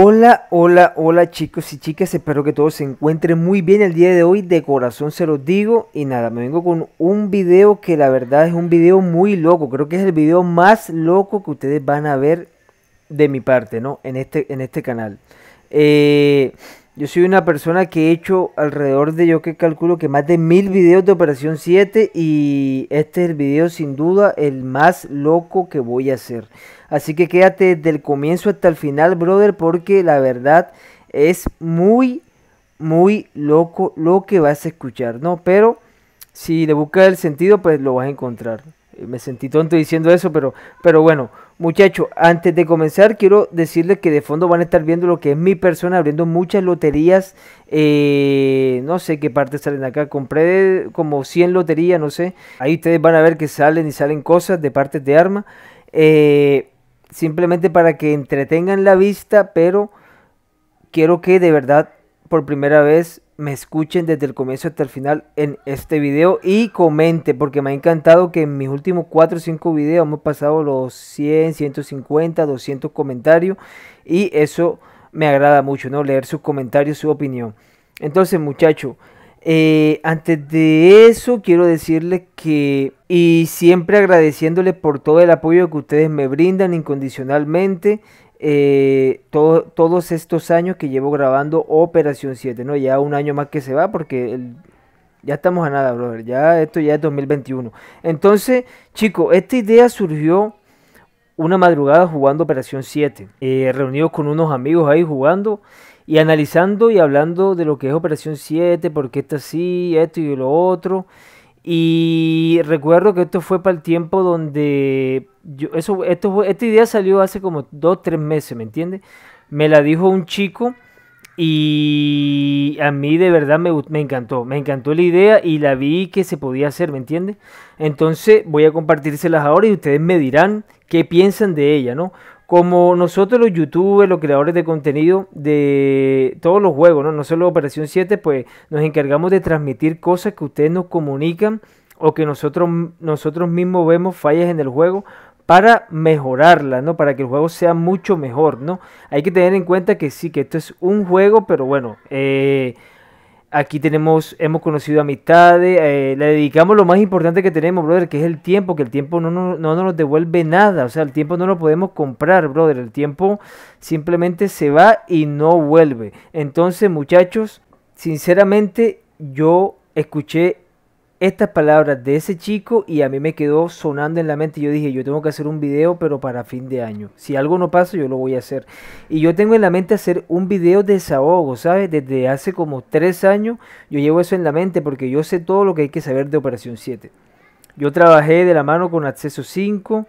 Hola, hola, hola chicos y chicas, espero que todos se encuentren muy bien el día de hoy, de corazón se los digo y nada, me vengo con un video que la verdad es un video muy loco, creo que es el video más loco que ustedes van a ver de mi parte, ¿no? En este, en este canal. Eh, yo soy una persona que he hecho alrededor de, yo que calculo que más de mil videos de Operación 7 y este es el video sin duda el más loco que voy a hacer. Así que quédate del comienzo hasta el final, brother, porque la verdad es muy, muy loco lo que vas a escuchar, ¿no? Pero si le buscas el sentido, pues lo vas a encontrar. Eh, me sentí tonto diciendo eso, pero, pero bueno, muchachos, antes de comenzar quiero decirles que de fondo van a estar viendo lo que es mi persona, abriendo muchas loterías. Eh, no sé qué parte salen acá, compré como 100 loterías, no sé. Ahí ustedes van a ver que salen y salen cosas de partes de arma. Eh, simplemente para que entretengan la vista, pero quiero que de verdad por primera vez me escuchen desde el comienzo hasta el final en este video y comente porque me ha encantado que en mis últimos 4 o 5 videos hemos pasado los 100, 150, 200 comentarios y eso me agrada mucho, ¿no? Leer sus comentarios, su opinión. Entonces, muchachos, eh, antes de eso, quiero decirles que, y siempre agradeciéndoles por todo el apoyo que ustedes me brindan incondicionalmente, eh, todos estos años que llevo grabando Operación 7, ¿no? Ya un año más que se va porque ya estamos a nada, brother, ya esto ya es 2021. Entonces, chicos, esta idea surgió una madrugada jugando Operación 7, eh, reunidos con unos amigos ahí jugando y analizando y hablando de lo que es Operación 7, por qué está así, esto y lo otro. Y recuerdo que esto fue para el tiempo donde yo, eso, esto, esta idea salió hace como 2, 3 meses, ¿me entiendes? Me la dijo un chico y a mí de verdad me, me, encantó, me encantó la idea y la vi que se podía hacer, ¿me entiendes? Entonces voy a compartírselas ahora y ustedes me dirán qué piensan de ella, ¿no? Como nosotros los youtubers, los creadores de contenido de todos los juegos, ¿no? No solo Operación 7, pues nos encargamos de transmitir cosas que ustedes nos comunican o que nosotros, nosotros mismos vemos fallas en el juego para mejorarla, ¿no? Para que el juego sea mucho mejor, ¿no? Hay que tener en cuenta que sí, que esto es un juego, pero bueno, eh, aquí tenemos, hemos conocido amistades, eh, le dedicamos lo más importante que tenemos, brother, que es el tiempo, que el tiempo no, no, no, nos devuelve nada, o sea, el tiempo no lo podemos comprar, brother, el tiempo simplemente se va y no vuelve. Entonces, muchachos, sinceramente yo escuché estas palabras de ese chico y a mí me quedó sonando en la mente. Yo dije, yo tengo que hacer un video, pero para fin de año. Si algo no pasa, yo lo voy a hacer. Y yo tengo en la mente hacer un video de desahogo, ¿sabes? Desde hace como tres años yo llevo eso en la mente porque yo sé todo lo que hay que saber de Operación 7. Yo trabajé de la mano con Acceso 5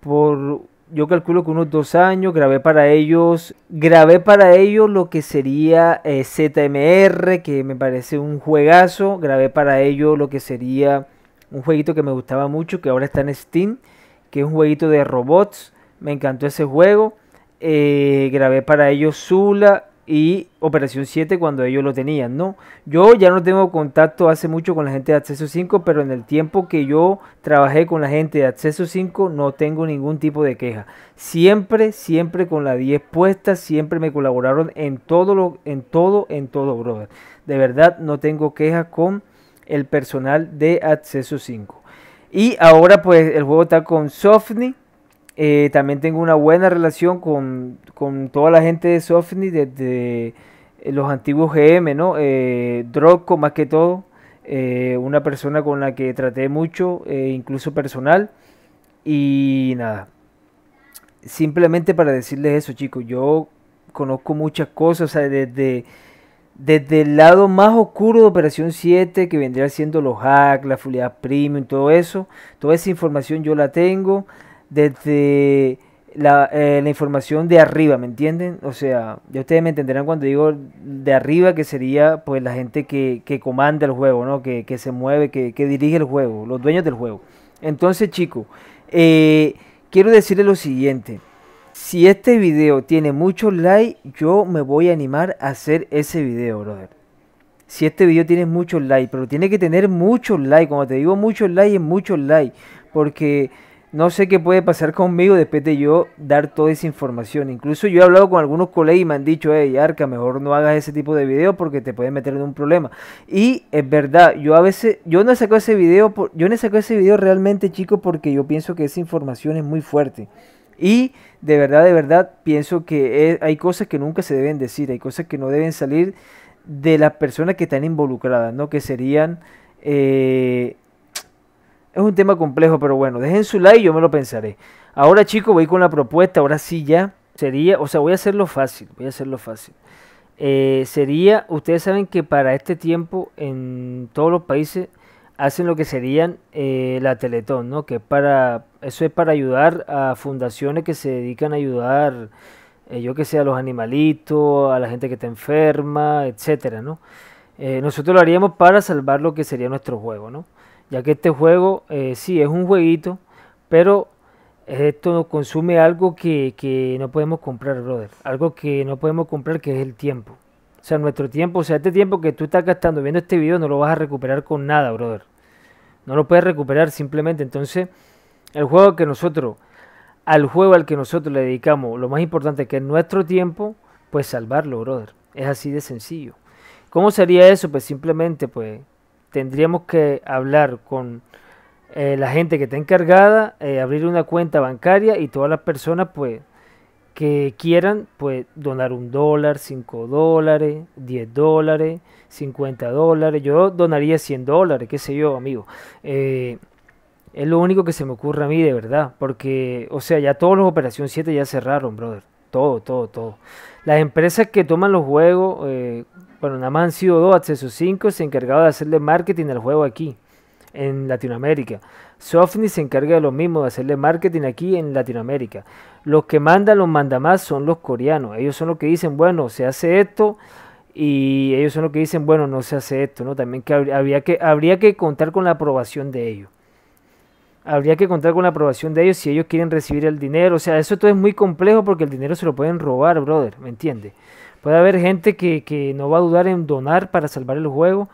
por yo calculo que unos dos años, grabé para ellos, grabé para ellos lo que sería eh, ZMR, que me parece un juegazo, grabé para ellos lo que sería un jueguito que me gustaba mucho, que ahora está en Steam, que es un jueguito de robots, me encantó ese juego, eh, grabé para ellos Zula, y Operación 7 cuando ellos lo tenían, ¿no? Yo ya no tengo contacto hace mucho con la gente de Acceso 5, pero en el tiempo que yo trabajé con la gente de Acceso 5 no tengo ningún tipo de queja. Siempre, siempre con la 10 puestas siempre me colaboraron en todo, lo, en todo, en todo, brother. De verdad no tengo quejas con el personal de Acceso 5. Y ahora pues el juego está con Sofni eh, también tengo una buena relación con, con toda la gente de Sofni desde eh, los antiguos GM, ¿no? Eh, más que todo, eh, una persona con la que traté mucho, incluso personal. Y nada, simplemente para decirles eso, chicos, yo conozco muchas cosas, o sea, desde, desde el lado más oscuro de Operación 7, que vendría siendo los hacks, la primo premium, todo eso, toda esa información yo la tengo desde eh, la, información de arriba, ¿me entienden? O sea, ustedes me entenderán cuando digo de arriba, que sería pues la gente que, que comanda el juego, ¿no? Que, que se mueve, que, dirige el juego, los dueños del juego. Entonces, chicos, eh, quiero decirles lo siguiente. Si este video tiene muchos likes, yo me voy a animar a hacer ese video, brother. Si este video tiene muchos likes, pero tiene que tener muchos likes. Cuando te digo muchos likes, es muchos likes. Porque no sé qué puede pasar conmigo después de yo dar toda esa información. Incluso yo he hablado con algunos colegas y me han dicho, hey, Arca, mejor no hagas ese tipo de video porque te pueden meter en un problema. Y es verdad, yo a veces, yo no he sacado ese video, yo no he ese video realmente, chico, porque yo pienso que esa información es muy fuerte. Y de verdad, de verdad, pienso que hay cosas que nunca se deben decir, hay cosas que no deben salir de las personas que están involucradas, ¿no? Que serían eh, es un tema complejo, pero bueno, dejen su like y yo me lo pensaré. Ahora, chicos, voy con la propuesta. Ahora sí ya sería, o sea, voy a hacerlo fácil, voy a hacerlo fácil. Eh, sería, ustedes saben que para este tiempo en todos los países hacen lo que serían eh, la Teletón, ¿no? Que para, eso es para ayudar a fundaciones que se dedican a ayudar, eh, yo que sé, a los animalitos, a la gente que está enferma, etcétera, ¿no? nosotros lo haríamos para salvar lo que sería nuestro juego, ¿no? ya que este juego eh, sí es un jueguito, pero esto nos consume algo que, que, no podemos comprar, brother. Algo que no podemos comprar, que es el tiempo. O sea, nuestro tiempo, o sea, este tiempo que tú estás gastando viendo este video no lo vas a recuperar con nada, brother. No lo puedes recuperar simplemente. Entonces, el juego que nosotros, al juego al que nosotros le dedicamos, lo más importante que es nuestro tiempo, pues salvarlo, brother. Es así de sencillo. ¿Cómo sería eso? Pues simplemente, pues, tendríamos que hablar con eh, la gente que está encargada, eh, abrir una cuenta bancaria y todas las personas pues que quieran pues donar un dólar, cinco dólares, diez dólares, cincuenta dólares. Yo donaría cien dólares, qué sé yo, amigo. Eh, es lo único que se me ocurre a mí, de verdad. Porque, o sea, ya todos los Operación 7 ya cerraron, brother. Todo, todo, todo. Las empresas que toman los juegos, eh, bueno, sido dos, Acceso 5 se encargaba de hacerle marketing al juego aquí, en Latinoamérica. Sofni se encarga de lo mismo, de hacerle marketing aquí en Latinoamérica. Los que mandan los más, son los coreanos. Ellos son los que dicen, bueno, se hace esto. Y ellos son los que dicen, bueno, no se hace esto, ¿no? También que habría que, habría que contar con la aprobación de ellos habría que contar con la aprobación de ellos si ellos quieren recibir el dinero. O sea, eso todo es muy complejo porque el dinero se lo pueden robar, brother, ¿me entiendes? Puede haber gente que, no va a dudar en donar para salvar el juego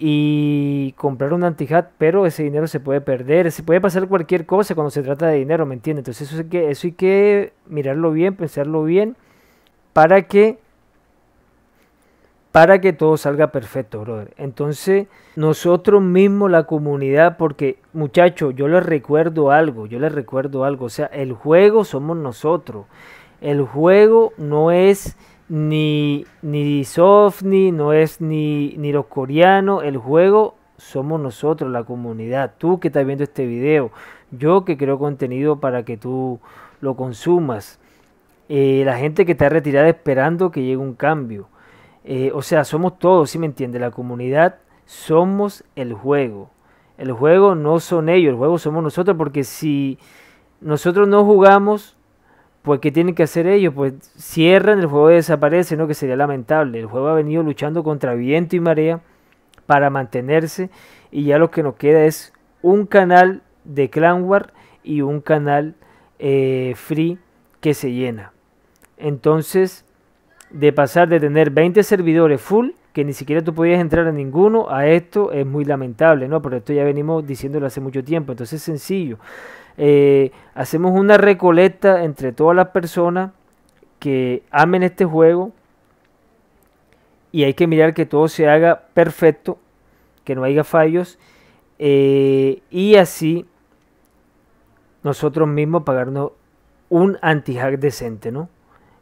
y comprar un anti pero ese dinero se puede perder, se puede pasar cualquier cosa cuando se trata de dinero, ¿me entiendes? Entonces eso hay que, eso hay que mirarlo bien, pensarlo bien, para que para que todo salga perfecto, brother. Entonces, nosotros mismos, la comunidad, porque muchachos, yo les recuerdo algo, yo les recuerdo algo, o sea, el juego somos nosotros. El juego no es ni, ni Sofni, no es ni, ni los coreanos, el juego somos nosotros, la comunidad, tú que estás viendo este video, yo que creo contenido para que tú lo consumas, eh, la gente que está retirada esperando que llegue un cambio. Eh, o sea, somos todos, si me entiendes. La comunidad somos el juego. El juego no son ellos, el juego somos nosotros, porque si nosotros no jugamos, pues ¿qué tienen que hacer ellos? Pues cierran, el juego desaparece, ¿no? Que sería lamentable. El juego ha venido luchando contra viento y marea para mantenerse y ya lo que nos queda es un canal de Clan War y un canal eh, free que se llena. Entonces, de pasar de tener 20 servidores full que ni siquiera tú podías entrar a ninguno, a esto es muy lamentable, ¿no? Pero esto ya venimos diciéndolo hace mucho tiempo, entonces es sencillo. Eh, hacemos una recolecta entre todas las personas que amen este juego y hay que mirar que todo se haga perfecto, que no haya fallos eh, y así nosotros mismos pagarnos un anti-hack decente, ¿no?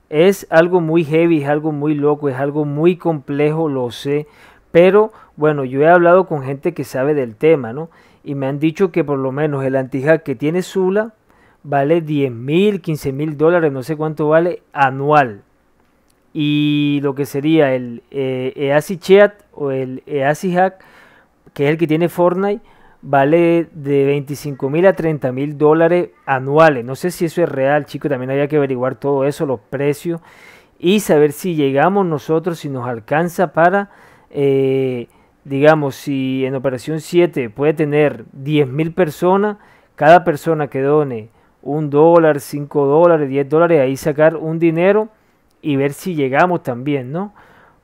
Es algo muy heavy, es algo muy loco, es algo muy complejo, lo sé. Pero bueno, yo he hablado con gente que sabe del tema, ¿no? Y me han dicho que por lo menos el antihack que tiene Sula vale 10 mil, 15 mil dólares, no sé cuánto vale anual. Y lo que sería el eh, Chat o el EASY Hack, que es el que tiene Fortnite, vale de 25 mil a 30 mil dólares anuales. No sé si eso es real, chicos. También había que averiguar todo eso, los precios y saber si llegamos nosotros, si nos alcanza para, eh, digamos, si en operación 7 puede tener 10 mil personas, cada persona que done un dólar, 5 dólares, 10 dólares, ahí sacar un dinero y ver si llegamos también, ¿no?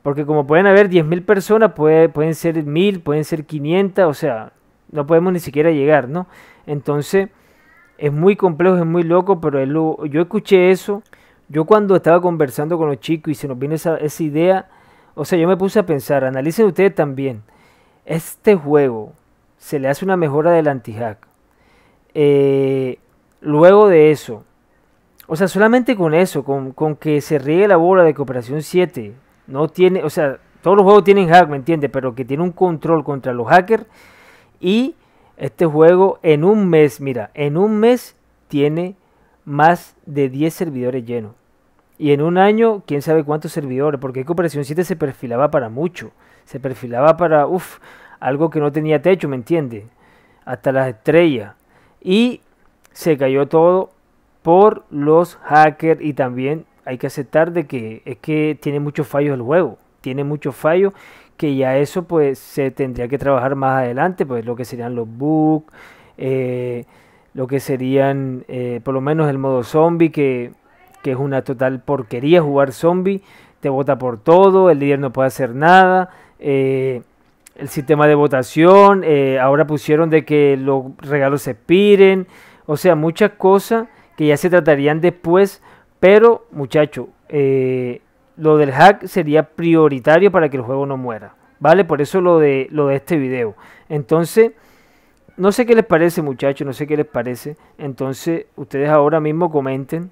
Porque como pueden haber mil personas, pueden ser mil pueden ser 500, o sea, no podemos ni siquiera llegar, ¿no? Entonces, es muy complejo, es muy loco, pero yo escuché eso. Yo cuando estaba conversando con los chicos y se nos vino esa, idea, o sea, yo me puse a pensar, analicen ustedes también, este juego se le hace una mejora del anti-hack. Eh, luego de eso, o sea, solamente con eso, con, que se riegue la bola de Cooperación 7, no tiene, o sea, todos los juegos tienen hack, ¿me entiendes? Pero que tiene un control contra los hackers y este juego en un mes, mira, en un mes tiene más de 10 servidores llenos. Y en un año, quién sabe cuántos servidores, porque Cooperación 7 se perfilaba para mucho. Se perfilaba para, uff, algo que no tenía techo, ¿me entiendes? Hasta las estrellas. Y se cayó todo por los hackers y también hay que aceptar de que es que tiene muchos fallos el juego. Tiene muchos fallos que ya eso pues se tendría que trabajar más adelante, pues lo que serían los bugs, eh, lo que serían eh, por lo menos el modo zombie, que, que es una total porquería jugar zombie, te vota por todo, el líder no puede hacer nada, eh, el sistema de votación, ahora pusieron de que los regalos se expiren, o sea, muchas cosas que ya se tratarían después, pero muchacho, lo del hack sería prioritario para que el juego no muera. ¿Vale? Por eso lo de, lo de este video. Entonces, no sé qué les parece, muchachos, no sé qué les parece. Entonces, ustedes ahora mismo comenten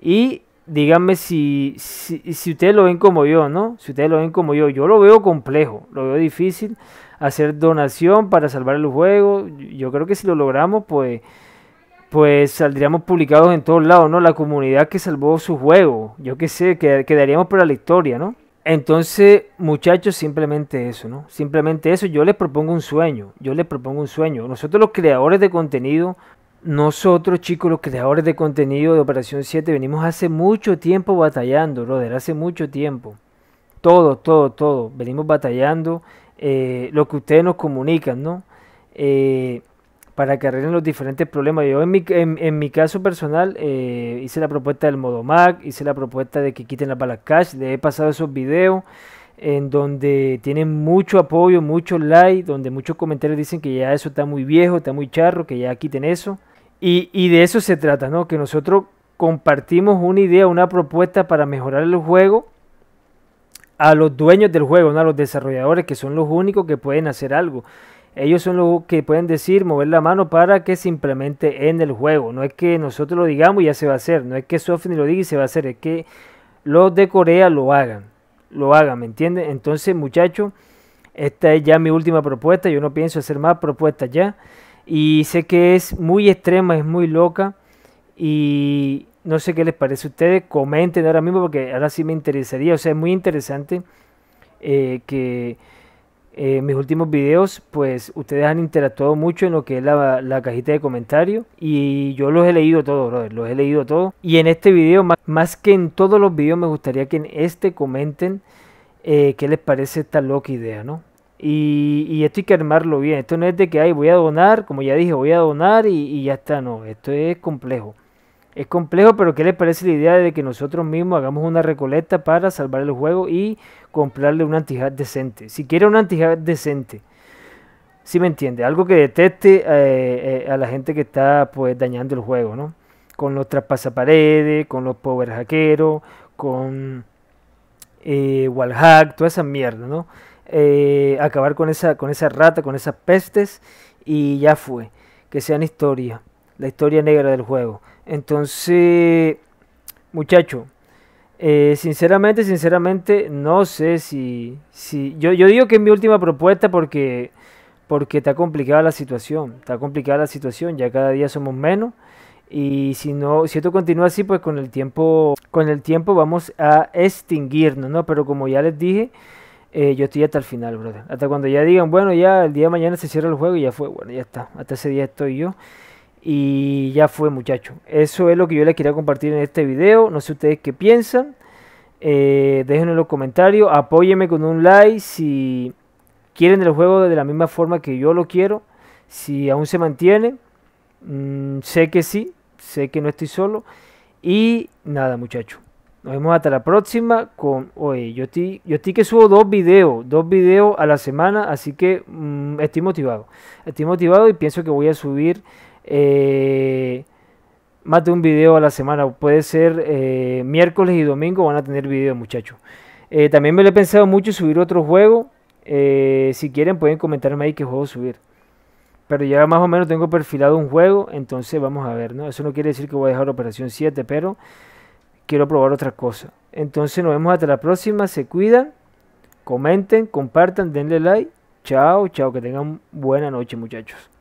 y díganme si, si, si, ustedes lo ven como yo, ¿no? Si ustedes lo ven como yo, yo lo veo complejo, lo veo difícil. Hacer donación para salvar el juego, yo creo que si lo logramos, pues pues saldríamos publicados en todos lados, ¿no? La comunidad que salvó su juego, yo qué sé, quedaríamos para la historia, ¿no? Entonces, muchachos, simplemente eso, ¿no? Simplemente eso, yo les propongo un sueño, yo les propongo un sueño. Nosotros los creadores de contenido, nosotros chicos, los creadores de contenido de Operación 7, venimos hace mucho tiempo batallando, brother, hace mucho tiempo. Todo, todo, todo, venimos batallando eh, lo que ustedes nos comunican, ¿no? Eh, para que arreglen los diferentes problemas. Yo en mi, en, mi caso personal eh, hice la propuesta del modo Mac, hice la propuesta de que quiten la balas cash, le he pasado esos videos en donde tienen mucho apoyo, Muchos likes. donde muchos comentarios dicen que ya eso está muy viejo, está muy charro, que ya quiten eso. Y, y de eso se trata, ¿no? Que nosotros compartimos una idea, una propuesta para mejorar el juego a los dueños del juego, a los desarrolladores, que son los únicos que pueden hacer algo ellos son los que pueden decir, mover la mano para que se en el juego. No es que nosotros lo digamos y ya se va a hacer, no es que Sofni lo diga y se va a hacer, es que los de Corea lo hagan, lo hagan, ¿me entienden? Entonces, muchachos, esta es ya mi última propuesta, yo no pienso hacer más propuestas ya. Y sé que es muy extrema, es muy loca y no sé qué les parece a ustedes, comenten ahora mismo porque ahora sí me interesaría, o sea, es muy interesante eh, que eh, mis últimos videos, pues ustedes han interactuado mucho en lo que es la, cajita de comentarios y yo los he leído todos, los he leído todos. Y en este video, más, que en todos los videos, me gustaría que en este comenten eh, qué les parece esta loca idea, ¿no? Y, esto hay que armarlo bien, esto no es de que, ay, voy a donar, como ya dije, voy a donar y, y ya está, no, esto es complejo. Es complejo, pero ¿qué les parece la idea de que nosotros mismos hagamos una recolecta para salvar el juego y comprarle un anti decente. Si quiere un anti decente, si me entiende, algo que deteste eh, eh, a la gente que está pues dañando el juego, ¿no? Con los traspasaparedes, con los power hackeros, con eh, wallhack, toda esa mierda, ¿no? acabar con esa, con esa rata, con esas pestes y ya fue. Que sean historia, la historia negra del juego. Entonces, muchacho, eh, sinceramente, sinceramente, no sé si, si yo, yo, digo que es mi última propuesta porque, porque está complicada la situación, está complicada la situación, ya cada día somos menos y si no, si esto continúa así, pues con el tiempo, con el tiempo vamos a extinguirnos, ¿no? Pero como ya les dije, eh, yo estoy hasta el final, brother, hasta cuando ya digan, bueno, ya el día de mañana se cierra el juego y ya fue, bueno, ya está, hasta ese día estoy yo. Y ya fue muchachos. Eso es lo que yo les quería compartir en este video. No sé ustedes qué piensan. Eh, en los comentarios. Apóyenme con un like si quieren el juego de la misma forma que yo lo quiero. Si aún se mantiene. Mm, sé que sí. Sé que no estoy solo. Y nada muchachos. Nos vemos hasta la próxima con... Oye, yo estoy, yo estoy que subo dos videos, dos videos a la semana, así que mm, estoy motivado. Estoy motivado y pienso que voy a subir eh, más de un video a la semana. Puede ser eh, miércoles y domingo van a tener video, muchachos. Eh, también me lo he pensado mucho subir otro juego. si quieren pueden comentarme ahí qué juego subir. Pero ya más o menos tengo perfilado un juego, entonces vamos a ver, Eso no quiere decir que voy a dejar Operación 7, pero quiero probar otra cosa. Entonces nos vemos hasta la próxima, se cuidan, comenten, compartan, denle like. Chao, chao, que tengan buena noche muchachos.